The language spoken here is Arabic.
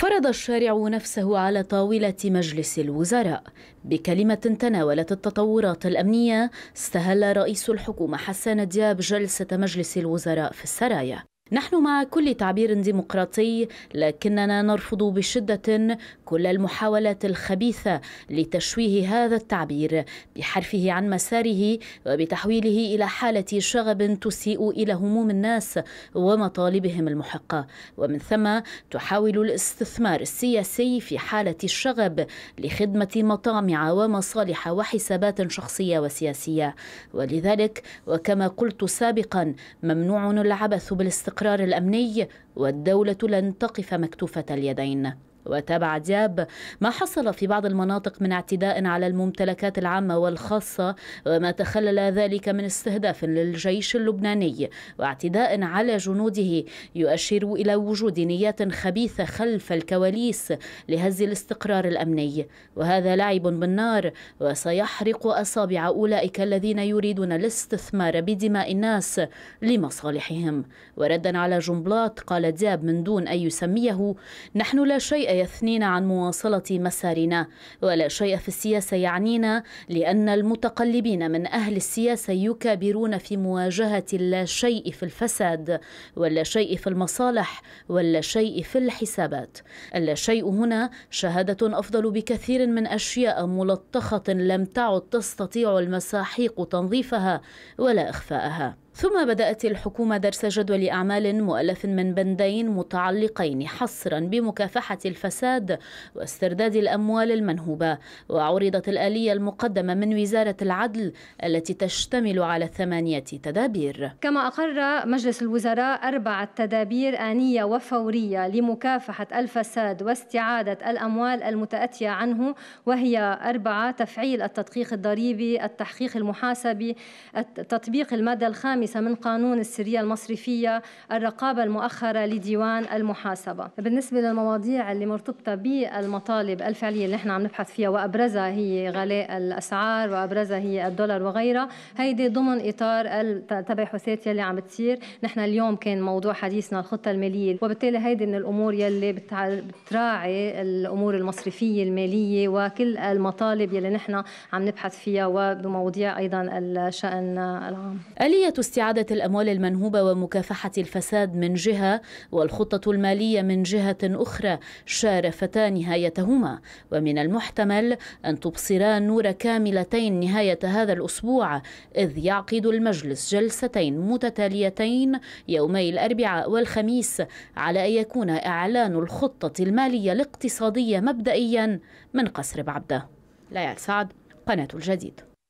فرض الشارع نفسه على طاولة مجلس الوزراء بكلمة تناولت التطورات الأمنية استهل رئيس الحكومة حسان دياب جلسة مجلس الوزراء في السرايا نحن مع كل تعبير ديمقراطي لكننا نرفض بشده كل المحاولات الخبيثه لتشويه هذا التعبير بحرفه عن مساره وبتحويله الى حاله شغب تسيء الى هموم الناس ومطالبهم المحقه ومن ثم تحاول الاستثمار السياسي في حاله الشغب لخدمه مطامع ومصالح وحسابات شخصيه وسياسيه ولذلك وكما قلت سابقا ممنوع العبث بالاستقرار الاستقرار الامني والدوله لن تقف مكتوفه اليدين وتابع دياب ما حصل في بعض المناطق من اعتداء على الممتلكات العامة والخاصة وما تخلل ذلك من استهداف للجيش اللبناني واعتداء على جنوده يؤشر إلى وجود نيات خبيثة خلف الكواليس لهز الاستقرار الأمني وهذا لعب بالنار وسيحرق أصابع أولئك الذين يريدون الاستثمار بدماء الناس لمصالحهم وردا على جنبلاط قال دياب من دون أن يسميه نحن لا شيء شيء يثنينا عن مواصلة مسارنا ولا شيء في السياسة يعنينا لأن المتقلبين من أهل السياسة يكابرون في مواجهة لا شيء في الفساد ولا شيء في المصالح ولا شيء في الحسابات لا شيء هنا شهادة أفضل بكثير من أشياء ملطخة لم تعد تستطيع المساحيق تنظيفها ولا إخفاءها ثم بدأت الحكومة درس جدول أعمال مؤلف من بندين متعلقين حصرا بمكافحة الفساد واسترداد الأموال المنهوبة وعرضت الآلية المقدمة من وزارة العدل التي تشتمل على ثمانية تدابير كما أقر مجلس الوزراء أربعة تدابير آنية وفورية لمكافحة الفساد واستعادة الأموال المتأتية عنه وهي أربعة تفعيل التدقيق الضريبي التحقيق المحاسبي تطبيق المادة الخامسة الخامسة من قانون السرية المصرفية الرقابة المؤخرة لديوان المحاسبة بالنسبة للمواضيع اللي مرتبطة بالمطالب الفعلية اللي نحن عم نبحث فيها وأبرزها هي غلاء الأسعار وأبرزها هي الدولار وغيرها هيدي ضمن إطار التباحثات يلي عم بتصير نحن اليوم كان موضوع حديثنا الخطة المالية وبالتالي هيدي من الأمور يلي بتراعي الأمور المصرفية المالية وكل المطالب يلي نحن عم نبحث فيها وبمواضيع أيضا الشأن العام آلية استعادة الأموال المنهوبة ومكافحة الفساد من جهة والخطة المالية من جهة أخرى شارفتا نهايتهما ومن المحتمل أن تبصرا نور كاملتين نهاية هذا الأسبوع إذ يعقد المجلس جلستين متتاليتين يومي الأربعاء والخميس على أن يكون إعلان الخطة المالية الاقتصادية مبدئيا من قصر بعبده ليال سعد قناة الجديد